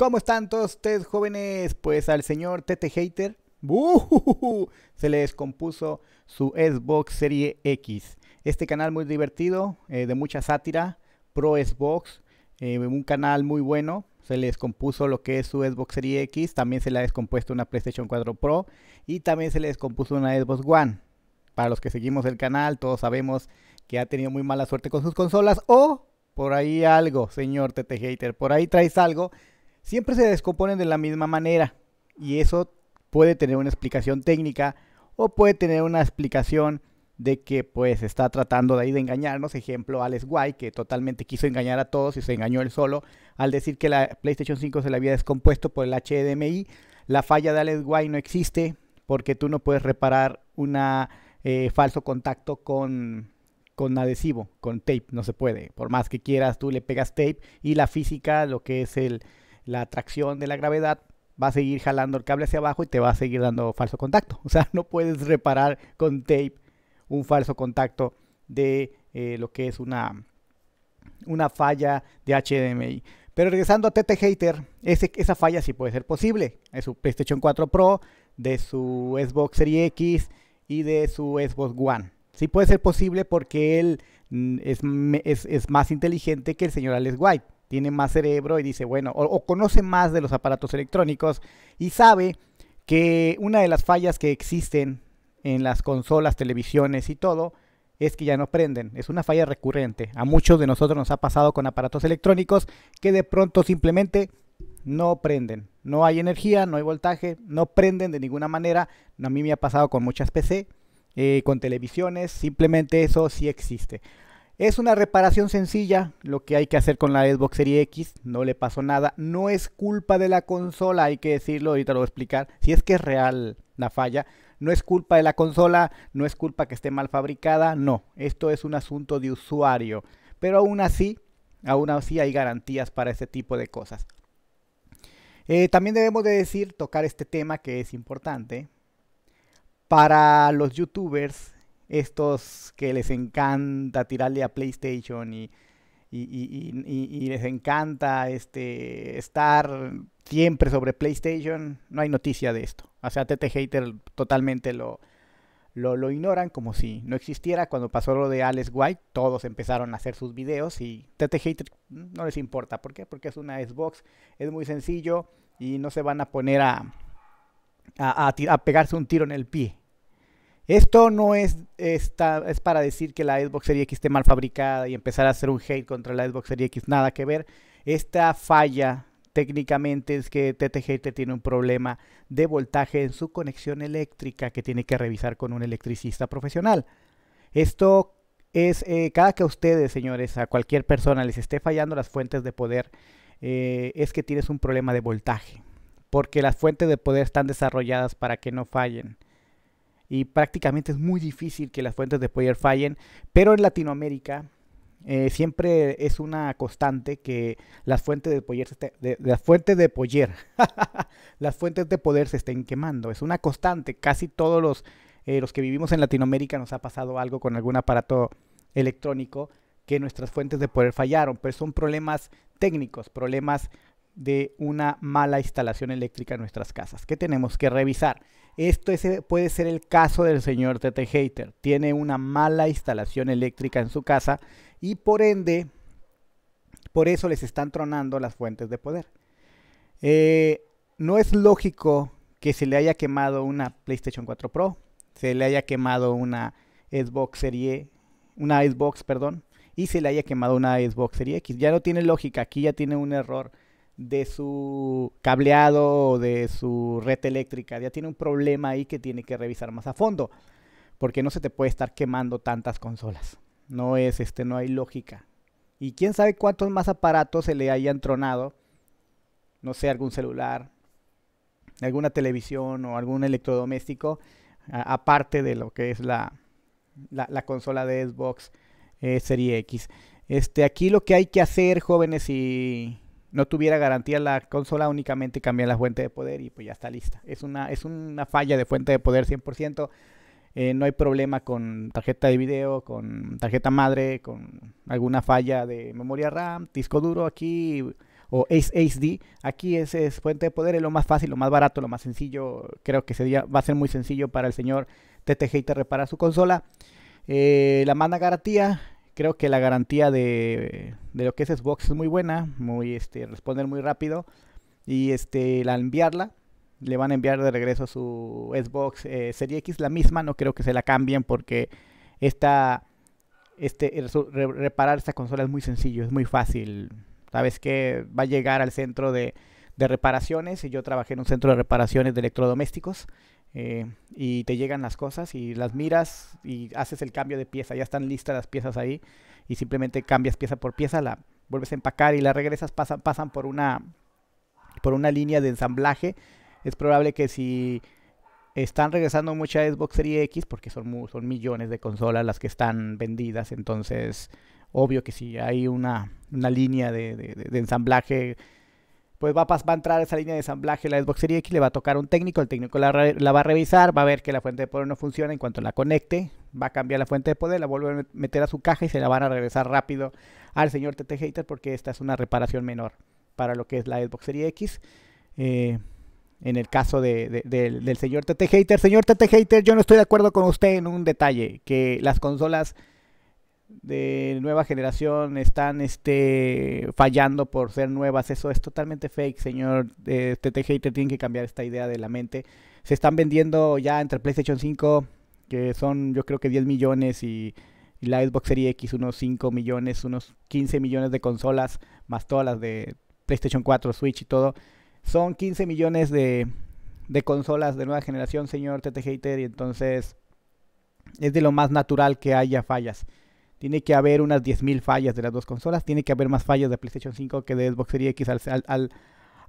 ¿Cómo están todos ustedes jóvenes? Pues al señor TT Hater uh, se le descompuso su Xbox Serie X. Este canal muy divertido, eh, de mucha sátira, pro Xbox, eh, un canal muy bueno. Se le descompuso lo que es su Xbox Serie X, también se le ha descompuesto una PlayStation 4 Pro y también se le descompuso una Xbox One. Para los que seguimos el canal, todos sabemos que ha tenido muy mala suerte con sus consolas o por ahí algo, señor TT Hater, por ahí traes algo siempre se descomponen de la misma manera y eso puede tener una explicación técnica o puede tener una explicación de que pues está tratando de ahí de engañarnos, ejemplo Alex White que totalmente quiso engañar a todos y se engañó él solo al decir que la PlayStation 5 se le había descompuesto por el HDMI, la falla de Alex White no existe porque tú no puedes reparar un eh, falso contacto con con adhesivo, con tape, no se puede. Por más que quieras, tú le pegas tape y la física, lo que es el, la atracción de la gravedad va a seguir jalando el cable hacia abajo y te va a seguir dando falso contacto. O sea, no puedes reparar con tape un falso contacto de eh, lo que es una, una falla de HDMI. Pero regresando a TT Hater, esa falla sí puede ser posible. De su PlayStation 4 Pro, de su Xbox Series X y de su Xbox One. Sí puede ser posible porque él mm, es, es más inteligente que el señor Alex White tiene más cerebro y dice, bueno, o, conoce más de los aparatos electrónicos y sabe que una de las fallas que existen en las consolas, televisiones y todo, es que ya no prenden. Es una falla recurrente. A muchos de nosotros nos ha pasado con aparatos electrónicos que de pronto simplemente no prenden. No hay energía, no hay voltaje, no prenden de ninguna manera. A mí me ha pasado con muchas PC, eh, con televisiones, simplemente eso sí existe. Es una reparación sencilla lo que hay que hacer con la Xbox Series X, no le pasó nada, no es culpa de la consola, hay que decirlo, ahorita lo voy a explicar, si es que es real la falla, no es culpa de la consola, no es culpa que esté mal fabricada, no, esto es un asunto de usuario, pero aún así, aún así hay garantías para este tipo de cosas. Eh, también debemos de decir, tocar este tema que es importante, para los youtubers estos que les encanta tirarle a PlayStation y, les encanta este estar siempre sobre PlayStation, no hay noticia de esto. O sea, TT Hater totalmente lo, ignoran como si no existiera. Cuando pasó lo de Alex White, todos empezaron a hacer sus videos y TT Hater no les importa. ¿Por qué? Porque es una Xbox, es muy sencillo y no se van a poner a pegarse un tiro en el pie. Esto no es, es para decir que la Xbox Series X esté mal fabricada y empezar a hacer un hate contra la Xbox Series X, nada que ver. Esta falla técnicamente es que TTGT tiene un problema de voltaje en su conexión eléctrica que tiene que revisar con un electricista profesional. Esto es eh, cada que a ustedes, señores, a cualquier persona les esté fallando las fuentes de poder, eh, es que tienes un problema de voltaje, porque las fuentes de poder están desarrolladas para que no fallen y prácticamente es muy difícil que las fuentes de poder fallen, pero en Latinoamérica eh, siempre es una constante que las fuentes de poller de, las fuentes de las fuentes de poder se estén quemando, es una constante, casi todos los, eh, los que vivimos en Latinoamérica nos ha pasado algo con algún aparato electrónico que nuestras fuentes de poder fallaron, pero son problemas técnicos, problemas de una mala instalación eléctrica en nuestras casas que tenemos que revisar. Esto puede ser el caso del señor Tete Hater. Tiene una mala instalación eléctrica en su casa y por ende, por eso les están tronando las fuentes de poder. Eh, no es lógico que se le haya quemado una PlayStation 4 Pro, se le haya quemado una Xbox Serie, una Xbox, perdón, y se le haya quemado una Xbox Serie X. Ya no tiene lógica, aquí ya tiene un error de su cableado o de su red eléctrica. Ya tiene un problema ahí que tiene que revisar más a fondo, porque no se te puede estar quemando tantas consolas. No es este, no hay lógica. Y quién sabe cuántos más aparatos se le hayan tronado. No sé, algún celular, alguna televisión o algún electrodoméstico, aparte de lo que es la, consola de Xbox eh, Serie X. Este, aquí lo que hay que hacer, jóvenes, y no tuviera garantía la consola, únicamente cambia la fuente de poder y pues ya está lista. Es una, es una falla de fuente de poder 100%. Eh, no hay problema con tarjeta de video, con tarjeta madre, con alguna falla de memoria RAM, disco duro aquí o ssd Aquí es, es fuente de poder, es lo más fácil, lo más barato, lo más sencillo. Creo que sería, va a ser muy sencillo para el señor TTG reparar su consola. Eh, la manda garantía creo que la garantía de, lo que es Xbox es muy buena, muy este, responder muy rápido y este, la enviarla le van a enviar de regreso su Xbox eh, Series Serie X, la misma, no creo que se la cambien porque esta, este, reparar esta consola es muy sencillo, es muy fácil, sabes que va a llegar al centro de, de reparaciones y yo trabajé en un centro de reparaciones de electrodomésticos eh, y te llegan las cosas y las miras y haces el cambio de pieza. Ya están listas las piezas ahí y simplemente cambias pieza por pieza, la vuelves a empacar y la regresas, pasan por una, por una línea de ensamblaje. Es probable que si están regresando mucha Xbox Series X, porque son, son millones de consolas las que están vendidas, entonces obvio que si hay una, línea de ensamblaje pues va a, va a entrar esa línea de ensamblaje la Xbox Series X, le va a tocar un técnico, el técnico la, va a revisar, va a ver que la fuente de poder no funciona en cuanto la conecte, va a cambiar la fuente de poder, la vuelve a meter a su caja y se la van a regresar rápido al señor TT Hater porque esta es una reparación menor para lo que es la Xbox Series X. Eh, en el caso del, del señor TT Hater, señor TT Hater, yo no estoy de acuerdo con usted en un detalle, que las consolas de nueva generación están este, fallando por ser nuevas. Eso es totalmente fake, señor. Eh, TT este Hater tiene que cambiar esta idea de la mente. Se están vendiendo ya entre PlayStation 5, que son yo creo que 10 millones, y, la Xbox Series X unos 5 millones, unos 15 millones de consolas, más todas las de PlayStation 4, Switch y todo. Son 15 millones de, de consolas de nueva generación, señor TT Hater, y entonces es de lo más natural que haya fallas tiene que haber unas 10.000 fallas de las dos consolas, tiene que haber más fallas de PlayStation 5 que de Xbox Series X al, al,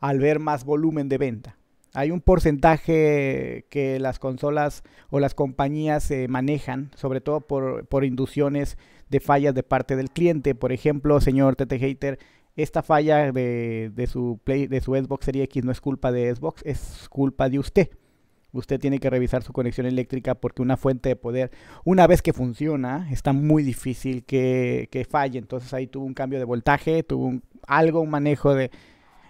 al ver más volumen de venta. Hay un porcentaje que las consolas o las compañías eh, manejan, sobre todo por, inducciones de fallas de parte del cliente. Por ejemplo, señor TT Hater, esta falla de, de su play, de su Xbox Series X no es culpa de Xbox, es culpa de usted. Usted tiene que revisar su conexión eléctrica porque una fuente de poder, una vez que funciona, está muy difícil que, falle. Entonces ahí tuvo un cambio de voltaje, tuvo algo, un manejo de,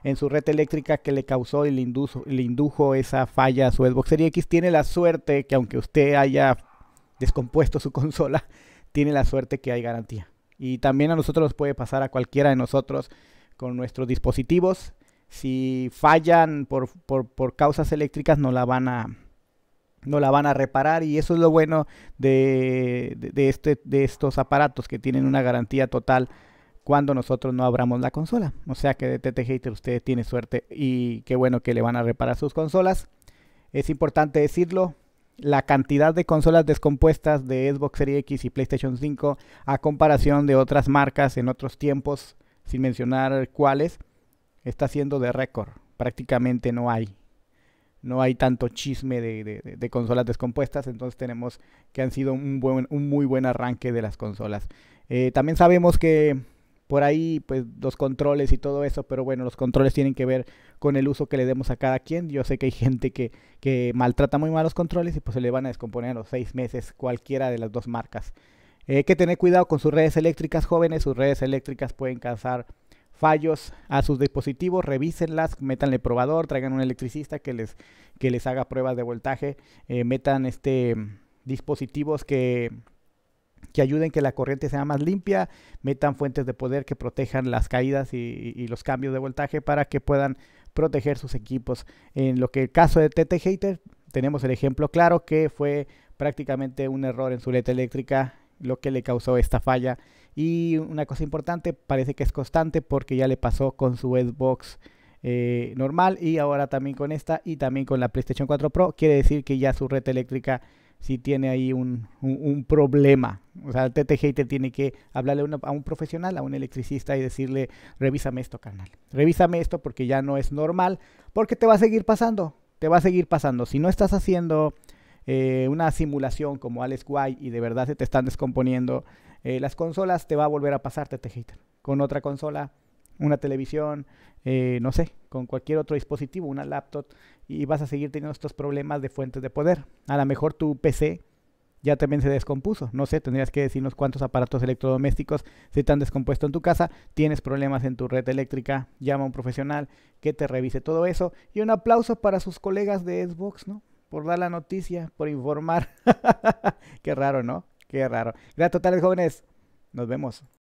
en su red eléctrica que le causó y le indujo, le indujo esa falla a su Xbox Series X. Tiene la suerte que aunque usted haya descompuesto su consola, tiene la suerte que hay garantía. Y también a nosotros nos puede pasar a cualquiera de nosotros con nuestros dispositivos si fallan por, causas eléctricas no la van a no la van a reparar y eso es lo bueno de, de, este, estos aparatos que tienen una garantía total cuando nosotros no abramos la consola. O sea que de TT Hater ustedes tiene suerte y qué bueno que le van a reparar sus consolas. Es importante decirlo, la cantidad de consolas descompuestas de Xbox Series X y PlayStation 5 a comparación de otras marcas en otros tiempos, sin mencionar cuáles, está siendo de récord. Prácticamente no hay. No hay tanto chisme de, consolas descompuestas, entonces tenemos que han sido un, buen, un muy buen arranque de las consolas. Eh, también sabemos que por ahí, pues los controles y todo eso, pero bueno, los controles tienen que ver con el uso que le demos a cada quien. Yo sé que hay gente que, maltrata muy mal los controles y pues se le van a descomponer a los seis meses cualquiera de las dos marcas. Eh, hay que tener cuidado con sus redes eléctricas, jóvenes, sus redes eléctricas pueden causar fallos a sus dispositivos, revísenlas, métanle probador, traigan un electricista que les, que les haga pruebas de voltaje, eh, metan este dispositivos que, que ayuden que la corriente sea más limpia, metan fuentes de poder que protejan las caídas y, y, los cambios de voltaje para que puedan proteger sus equipos. En lo que el caso de TT Hater, tenemos el ejemplo claro que fue prácticamente un error en su letra eléctrica lo que le causó esta falla y una cosa importante, parece que es constante porque ya le pasó con su Xbox eh, normal y ahora también con esta y también con la PlayStation 4 Pro. Quiere decir que ya su red eléctrica sí tiene ahí un, un, problema. O sea, el TTG te tiene que hablarle a un profesional, a un electricista y decirle, revísame esto, canal Revísame esto porque ya no es normal, porque te va a seguir pasando. Te va a seguir pasando. Si no estás haciendo eh, una simulación como Alex White y de verdad se te están descomponiendo eh, las consolas, te va a volver a pasarte TT Hater. Con otra consola, una televisión, eh, no sé, con cualquier otro dispositivo, una laptop, y vas a seguir teniendo estos problemas de fuentes de poder. A lo mejor tu PC ya también se descompuso. No sé, tendrías que decirnos cuántos aparatos electrodomésticos se están han descompuesto en tu casa, tienes problemas en tu red eléctrica, llama a un profesional que te revise todo eso. Y un aplauso para sus colegas de Xbox, ¿no? Por dar la noticia, por informar. Qué raro, ¿no? Qué raro. Gracias totales, jóvenes. Nos vemos.